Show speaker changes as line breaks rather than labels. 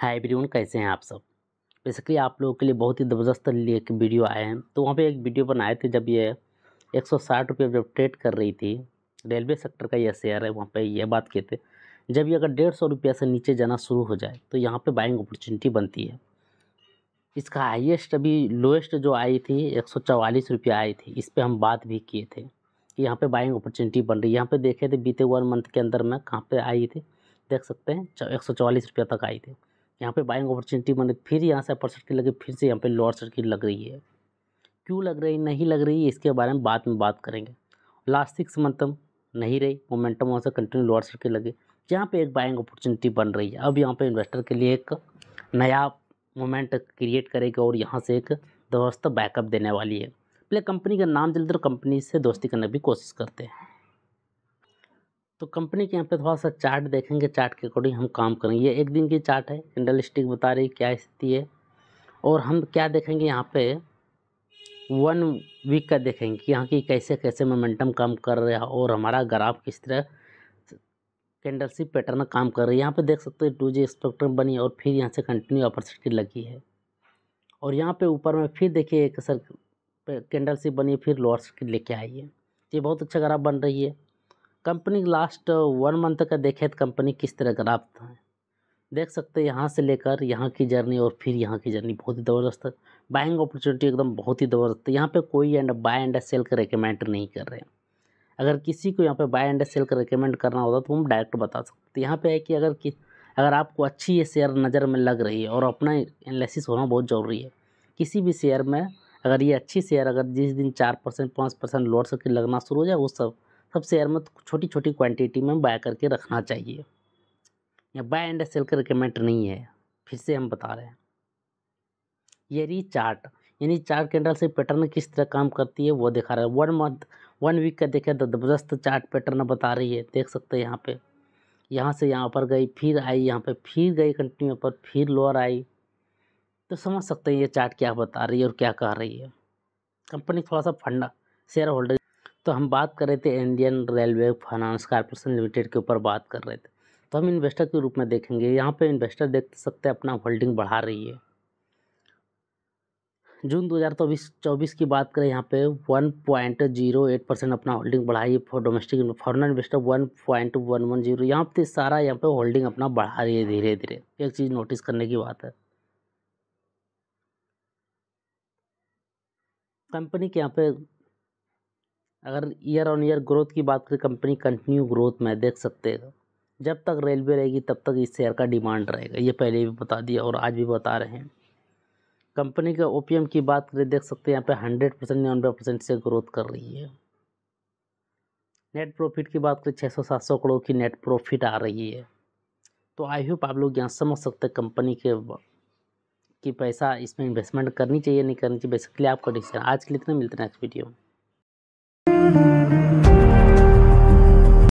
hi everyone कैसे हैं आप सब बेसिकली आप लोगों के लिए बहुत ही ज़बरदस्त एक वीडियो आए हैं तो वहाँ पे एक वीडियो बनाए थे जब ये एक सौ साठ रुपये जब ट्रेड कर रही थी रेलवे सेक्टर का ये शेयर है वहाँ पे ये बात किए थे जब ये अगर डेढ़ सौ रुपये से नीचे जाना शुरू हो जाए तो यहाँ पर बाइंग अपॉर्चुनिटी बनती है इसका हाइएस्ट अभी लोएस्ट जो आई थी एक सौ चवालीस आई थी इस पर हम बात भी किए थे कि यहाँ पर बाइंग अपॉर्चुनिटी बन रही है यहाँ पर देखे थे बीते वन मंथ के अंदर में कहाँ पर आई थी देख सकते हैं एक सौ चवालीस रुपया तक आई थी यहाँ पे बाइंग अपॉर्चुनिटी बन फिर यहाँ से अपर सर्किट लगे फिर से यहाँ पे लोअर सर्किट लग रही है क्यों लग रही नहीं लग रही है इसके बारे में बाद में बात करेंगे लास्ट सिक्स मंथम नहीं रही मोमेंटम वहाँ से कंटिन्यू लोअर सर्किट लगे यहाँ पे एक बाइंग अपॉर्चुनिटी बन रही है अब यहाँ पर इन्वेस्टर के लिए एक नया मोमेंट क्रिएट करेगा और यहाँ से एक दोस्त बैकअप देने वाली है पहले कंपनी का नाम जल्दी कंपनी से दोस्ती करने की कोशिश करते हैं तो कंपनी के यहाँ पे थोड़ा सा चार्ट देखेंगे चार्ट के अकॉर्डिंग हम काम करेंगे ये एक दिन की चार्ट है कैंडल स्टिक बता रही क्या स्थिति है और हम क्या देखेंगे यहाँ पे वन वीक का देखेंगे कि यहाँ की कैसे कैसे मोमेंटम काम कर रहा है और हमारा ग्राफ किस तरह कैंडलशिप पैटर्न काम कर रही है यहाँ पर देख सकते हैं टू जी स्पेक्ट्रम बनी और फिर यहाँ से कंटिन्यू अपॉर्चुनिटी लगी है और यहाँ पर ऊपर में फिर देखिए एक सर कैंडलशिप बनी फिर लोअर सर्किट लेके आई है ये बहुत अच्छा ग्राफ बन रही है कंपनी लास्ट वन मंथ का देखे तो कंपनी किस तरह ग्राफ था देख सकते हैं यहाँ से लेकर यहाँ की जर्नी और फिर यहाँ की जर्नी बहुत ही ज़बरदस्त है बाइंग अपॉर्चुनिटी एकदम बहुत ही ज़बरदस्त है यहाँ पे कोई एंड बाय एंड सेल का रिकमेंड नहीं कर रहे हैं अगर किसी को यहाँ पे बाय एंड सेल का रिकमेंड करना होता तो हम डायरेक्ट बता सकते यहाँ पर है कि अगर कि अगर आपको अच्छी ये शेयर नज़र में लग रही है और अपना एनालिसिस होना बहुत ज़रूरी है किसी भी शेयर में अगर ये अच्छी शेयर अगर जिस दिन चार परसेंट पाँच परसेंट लौट सकती लगना शुरू हो जाए उस सब सब शेयर में छोटी छोटी क्वांटिटी में बाय करके रखना चाहिए या बाय एंड सेल का रिकमेंड नहीं है फिर से हम बता रहे हैं ये रही चार्ट यानी चार कैंडल से पैटर्न किस तरह काम करती है वो दिखा रहा है वन मंथ वन वीक का देखे तो ज़बरदस्त चार्ट पैटर्न बता रही है देख सकते हैं यहाँ पे यहाँ से यहाँ पर गई फिर आई यहाँ पे फिर गई कंटिन्यू पर फिर लोअर आई तो समझ सकते हैं ये चार्ट क्या बता रही है और क्या कह रही है कंपनी थोड़ा सा फंडा शेयर होल्डर तो हम बात कर रहे थे Indian railway finance corporation limited के ऊपर बात कर रहे थे तो हम इन्वेस्टर के रूप में देखेंगे यहाँ पे इन्वेस्टर देख तो सकते हैं अपना होल्डिंग बढ़ा रही है जून दो हज़ार चौबीस की बात करें यहाँ पे एट परसेंट अपना होल्डिंग बढ़ाई for domestic foreign investor one one one point zero यहाँ पे सारा यहाँ पे होल्डिंग अपना बढ़ा रही है धीरे धीरे एक चीज़ नोटिस करने की बात है कंपनी के यहाँ पे अगर ईयर ऑन ईयर ग्रोथ की बात करें कंपनी कंटिन्यू ग्रोथ में देख सकते हैं जब तक रेलवे रहेगी तब तक इस शेयर का डिमांड रहेगा ये पहले भी बता दिया और आज भी बता रहे हैं कंपनी के ओ की बात करें देख सकते हैं यहाँ पे हंड्रेड परसेंट निन्यानवे परसेंट से ग्रोथ कर रही है नेट प्रॉफिट की बात करें छः सौ सात सौ करोड़ की नेट प्रॉफिट आ रही है तो आई होप आप लोग यहाँ समझ सकते हैं कंपनी के कि पैसा इसमें इन्वेस्टमेंट करनी चाहिए नहीं करनी चाहिए बेसिकली आपका डिसीजन आज के लिए इतना मिलते हैं नेक्स्ट वीडियो में